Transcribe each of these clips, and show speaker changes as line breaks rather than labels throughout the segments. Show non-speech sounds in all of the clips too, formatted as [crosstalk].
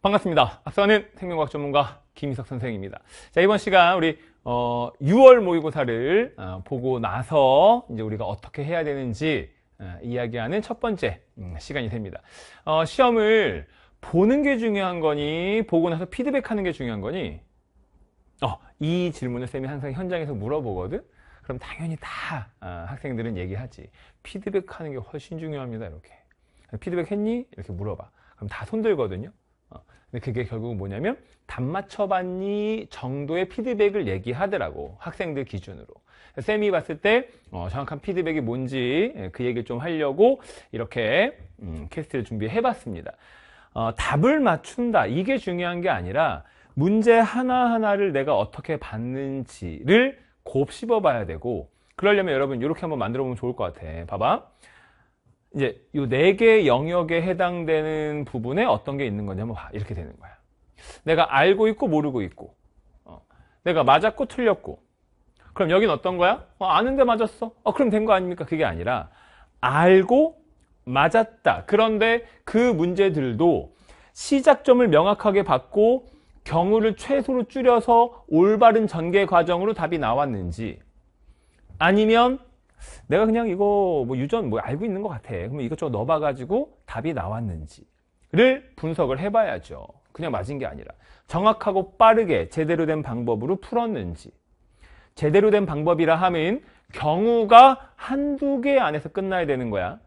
반갑습니다. 앞서는 생명과학 전문가 김희석 선생입니다. 자, 이번 시간 우리 어, 6월 모의고사를 어, 보고 나서 이제 우리가 어떻게 해야 되는지 어, 이야기하는 첫 번째 음, 시간이 됩니다. 어, 시험을 보는 게 중요한 거니 보고 나서 피드백하는 게 중요한 거니 어, 이 질문을 쌤이 항상 현장에서 물어보거든. 그럼 당연히 다 어, 학생들은 얘기하지. 피드백하는 게 훨씬 중요합니다. 이렇게 피드백했니? 이렇게 물어봐. 그럼 다 손들거든요. 어, 근데 그게 결국은 뭐냐면 단맞춰 봤니 정도의 피드백을 얘기하더라고 학생들 기준으로 쌤이 봤을 때 어, 정확한 피드백이 뭔지 예, 그 얘기를 좀 하려고 이렇게 음, 캐스트를 준비해 봤습니다 어, 답을 맞춘다 이게 중요한 게 아니라 문제 하나하나를 내가 어떻게 받는지를 곱씹어 봐야 되고 그러려면 여러분 이렇게 한번 만들어 보면 좋을 것 같아 봐봐 이제 이 네개 영역에 해당되는 부분에 어떤 게 있는 거냐 면 이렇게 되는 거야. 내가 알고 있고 모르고 있고 어. 내가 맞았고 틀렸고 그럼 여긴 어떤 거야? 어, 아는데 맞았어. 어, 그럼 된 거 아닙니까? 그게 아니라 알고 맞았다. 그런데 그 문제들도 시작점을 명확하게 받고 경우를 최소로 줄여서 올바른 전개 과정으로 답이 나왔는지 아니면 내가 그냥 이거 뭐 유전 뭐 알고 있는 것 같아. 그럼 이것저것 넣어봐가지고 답이 나왔는지를 분석을 해봐야죠. 그냥 맞은 게 아니라 정확하고 빠르게 제대로 된 방법으로 풀었는지 제대로 된 방법이라 하면 경우가 한두 개 안에서 끝나야 되는 거야.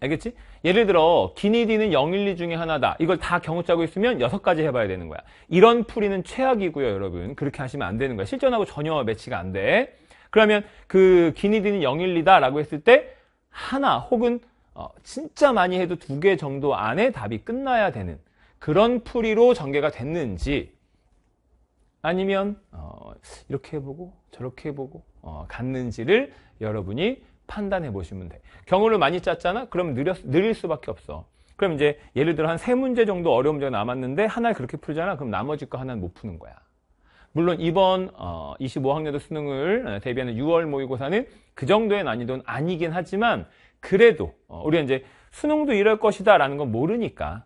알겠지? 예를 들어 기니디는 0, 1, 2 중에 하나다. 이걸 다 경우 짜고 있으면 여섯 가지 해봐야 되는 거야. 이런 풀이는 최악이고요, 여러분. 그렇게 하시면 안 되는 거야. 실전하고 전혀 매치가 안 돼. 그러면 그 기니디는 0, 1, 2다 라고 했을 때 하나 혹은 어, 진짜 많이 해도 두 개 정도 안에 답이 끝나야 되는 그런 풀이로 전개가 됐는지 아니면 어, 이렇게 해보고 저렇게 해보고 어, 갔는지를 여러분이 판단해 보시면 돼. 경우를 많이 짰잖아? 그럼 느려, 느릴 수밖에 없어. 그럼 이제 예를 들어 한 세 문제 정도 어려운 문제가 남았는데 하나를 그렇게 풀잖아? 그럼 나머지 거 하나는 못 푸는 거야. 물론 이번 어, 25학년도 수능을 대비하는 6월 모의고사는 그 정도의 난이도는 아니긴 하지만 그래도 어, 우리가 이제 수능도 이럴 것이다 라는 건 모르니까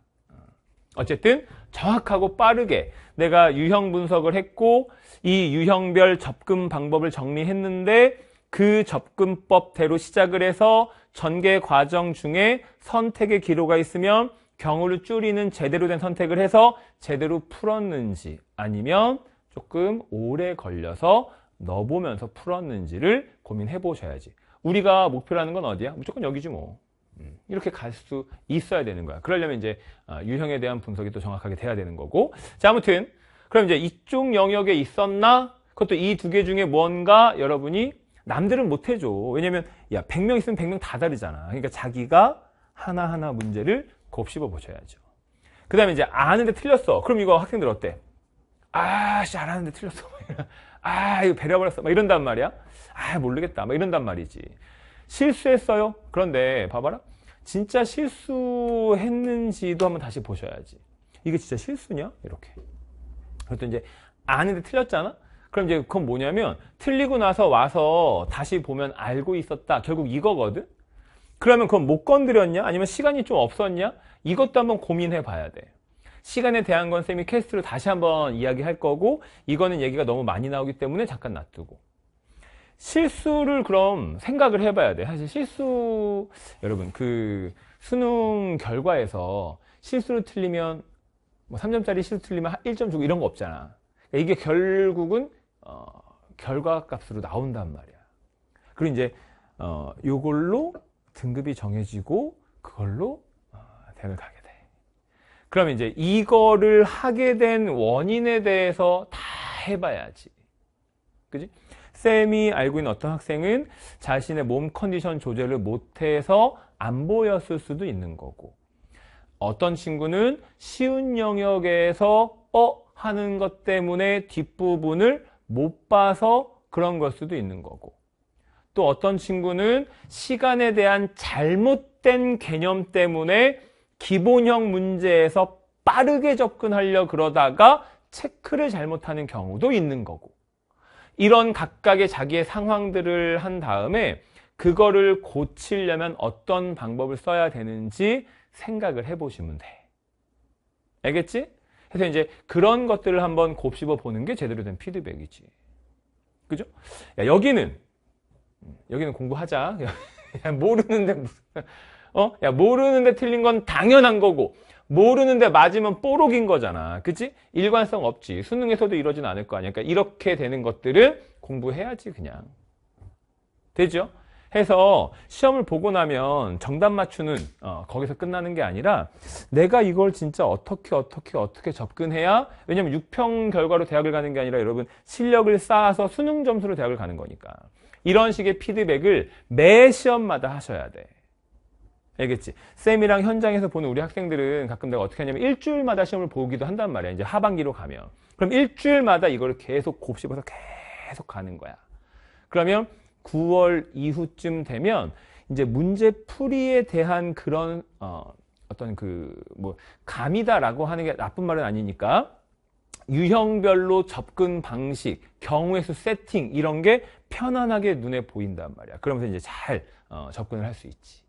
어쨌든 정확하고 빠르게 내가 유형 분석을 했고 이 유형별 접근 방법을 정리했는데 그 접근법대로 시작을 해서 전개 과정 중에 선택의 기로가 있으면 경우를 줄이는 제대로 된 선택을 해서 제대로 풀었는지 아니면 조금 오래 걸려서 넣어보면서 풀었는지를 고민해 보셔야지 우리가 목표라는 건 어디야? 무조건 여기지 뭐 음, 이렇게 갈 수 있어야 되는 거야 그러려면 이제 아, 유형에 대한 분석이 또 정확하게 돼야 되는 거고 자 아무튼 그럼 이제 이쪽 영역에 있었나? 그것도 이 두 개 중에 뭔가 여러분이 남들은 못해줘 왜냐면 야 100명 있으면 100명 다 다르잖아 그러니까 자기가 하나하나 문제를 곱씹어 보셔야죠 그 다음에 이제 아는데 틀렸어 그럼 이거 학생들 어때? 아씨 알았는데 틀렸어 [laughs] 아 이거 배려버렸어 막 이런단 말이야 아 모르겠다 막 이런단 말이지 실수했어요 그런데 봐봐라 진짜 실수했는지도 한번 다시 보셔야지 이게 진짜 실수냐 이렇게 그것도 이제 아는데 틀렸잖아 그럼 이제 그건 뭐냐면 틀리고 나서 와서 다시 보면 알고 있었다. 결국 이거거든. 그러면 그건 못 건드렸냐? 아니면 시간이 좀 없었냐? 이것도 한번 고민해 봐야 돼. 시간에 대한 건 쌤이 캐스트로 다시 한번 이야기할 거고 이거는 얘기가 너무 많이 나오기 때문에 잠깐 놔두고 실수를 그럼 생각을 해봐야 돼. 사실 실수 여러분 그 수능 결과에서 실수로 틀리면 뭐 3점짜리 실수 틀리면 1점 주고 이런 거 없잖아. 그러니까 이게 결국은 어, 결과값으로 나온단 말이야. 그리고 이제 어, 이걸로 등급이 정해지고 그걸로 어, 대학을 가게 돼. 그러면 이제 이거를 하게 된 원인에 대해서 다 해봐야지. 그지? 쌤이 알고 있는 어떤 학생은 자신의 몸 컨디션 조절을 못해서 안 보였을 수도 있는 거고 어떤 친구는 쉬운 영역에서 어 하는 것 때문에 뒷부분을 못 봐서 그런 걸 수도 있는 거고 또 어떤 친구는 시간에 대한 잘못된 개념 때문에 기본형 문제에서 빠르게 접근하려 그러다가 체크를 잘못하는 경우도 있는 거고 이런 각각의 자기의 상황들을 한 다음에 그거를 고치려면 어떤 방법을 써야 되는지 생각을 해보시면 돼 알겠지? 그래서 이제 그런 것들을 한번 곱씹어 보는 게 제대로 된 피드백이지. 그죠? 야, 여기는 여기는 공부하자. [laughs] 야, 모르는데 어? 야, 모르는데 틀린 건 당연한 거고 모르는데 맞으면 뽀록인 거잖아. 그치? 일관성 없지. 수능에서도 이러진 않을 거 아니야. 그러니까 이렇게 되는 것들을 공부해야지 그냥. 되죠? 해서 시험을 보고 나면 정답 맞추는 어, 거기서 끝나는 게 아니라 내가 이걸 진짜 어떻게 어떻게 어떻게 접근해야 왜냐면 6평 결과로 대학을 가는 게 아니라 여러분 실력을 쌓아서 수능 점수로 대학을 가는 거니까 이런 식의 피드백을 매 시험마다 하셔야 돼 알겠지? 쌤이랑 현장에서 보는 우리 학생들은 가끔 내가 어떻게 하냐면 일주일마다 시험을 보기도 한단 말이야. 이제 하반기로 가면. 그럼 일주일마다 이거를 계속 곱씹어서 계속 가는 거야. 그러면 9월 이후쯤 되면 이제 문제 풀이에 대한 그런 어, 어떤 그뭐 감이다라고 하는 게 나쁜 말은 아니니까 유형별로 접근 방식, 경우의 수 세팅 이런 게 편안하게 눈에 보인단 말이야. 그러면서 이제 잘 어, 접근을 할 수 있지.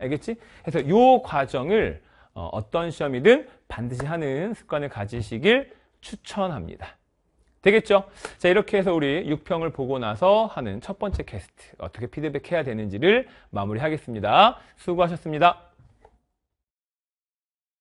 알겠지? 그래서 요 과정을 어, 어떤 시험이든 반드시 하는 습관을 가지시길 추천합니다. 되겠죠? 자 이렇게 해서 우리 6평을 보고 나서 하는 첫 번째 게스트 어떻게 피드백해야 되는지를 마무리하겠습니다. 수고하셨습니다.